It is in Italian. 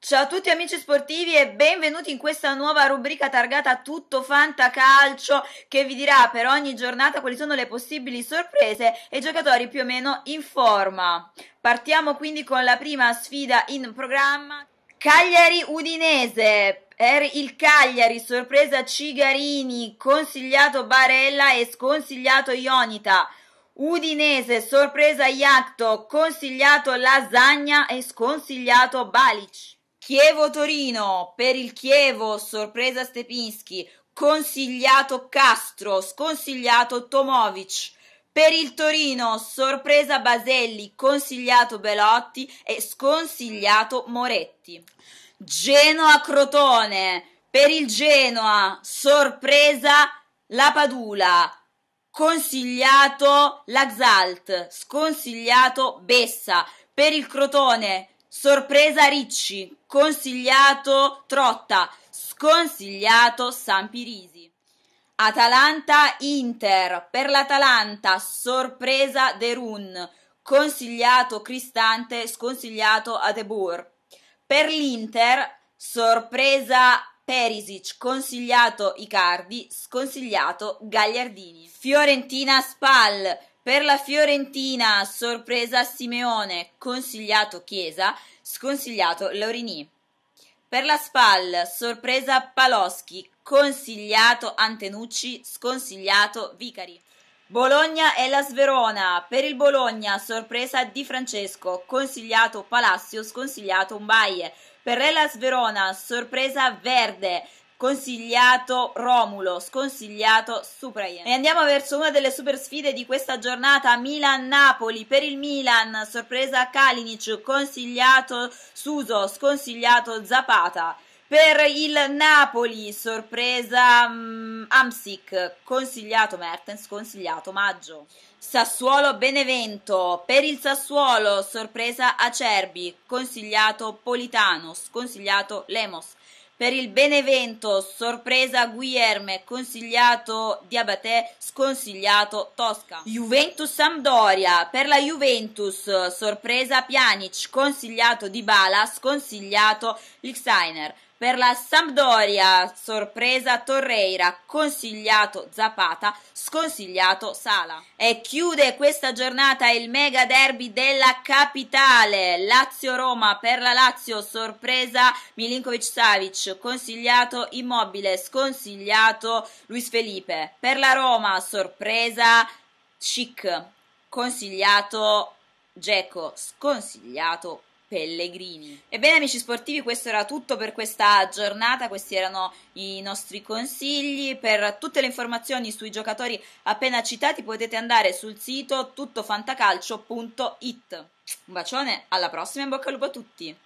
Ciao a tutti amici sportivi e benvenuti in questa nuova rubrica targata Tutto Fanta Calcio che vi dirà per ogni giornata quali sono le possibili sorprese e giocatori più o meno in forma. Partiamo quindi con la prima sfida in programma. Cagliari Udinese, per il Cagliari, sorpresa Cigarini, consigliato Barella e sconsigliato Ionita. Udinese, sorpresa Iacto, consigliato Lasagna e sconsigliato Balic. Chievo-Torino per il Chievo, sorpresa Stepinski, consigliato Castro, sconsigliato Tomovic. Per il Torino, sorpresa Baselli, consigliato Belotti e sconsigliato Moretti. Genoa-Crotone, per il Genoa, sorpresa la Padula, consigliato Laxalt, sconsigliato Bessa. Per il Crotone, Sorpresa Ricci, consigliato Trotta, sconsigliato Sampirisi. Atalanta Inter, per l'Atalanta sorpresa Derun, consigliato Cristante, sconsigliato Adebur. Per l'Inter sorpresa Perisic, consigliato Icardi, sconsigliato Gagliardini. Fiorentina Spal, per la Fiorentina, sorpresa Simeone, consigliato Chiesa, sconsigliato Laurini. Per la Spal, sorpresa Paloschi, consigliato Antenucci, sconsigliato Vicari. Bologna e la Sverona. Per il Bologna, sorpresa Di Francesco, consigliato Palacio, sconsigliato Umbaie. Per la Sverona, sorpresa Verde, consigliato Romulo, sconsigliato Supraien. E andiamo verso una delle super sfide di questa giornata, Milan-Napoli. Per il Milan, sorpresa Kalinic, consigliato Suso, sconsigliato Zapata. Per il Napoli, sorpresa um, Amsic, consigliato Mertens, consigliato Maggio. Sassuolo Benevento, per il Sassuolo, sorpresa Acerbi, consigliato Politano, sconsigliato Lemos. Per il Benevento, sorpresa Guilherme, consigliato Diabaté, sconsigliato Tosca. Juventus-Sampdoria, per la Juventus, sorpresa Pjanic, consigliato Dybala, sconsigliato Lichsteiner. Per la Sampdoria, sorpresa Torreira, consigliato Zapata, sconsigliato Sala. E chiude questa giornata il mega derby della capitale. Lazio-Roma per la Lazio, sorpresa Milinkovic-Savic, consigliato Immobile, sconsigliato Luis Felipe. Per la Roma, sorpresa Chic, consigliato Geco, sconsigliato Pellegrini. Ebbene amici sportivi, questo era tutto per questa giornata, questi erano i nostri consigli. Per tutte le informazioni sui giocatori appena citati potete andare sul sito tuttofantacalcio.it. Un bacione, alla prossima, in bocca al lupo a tutti!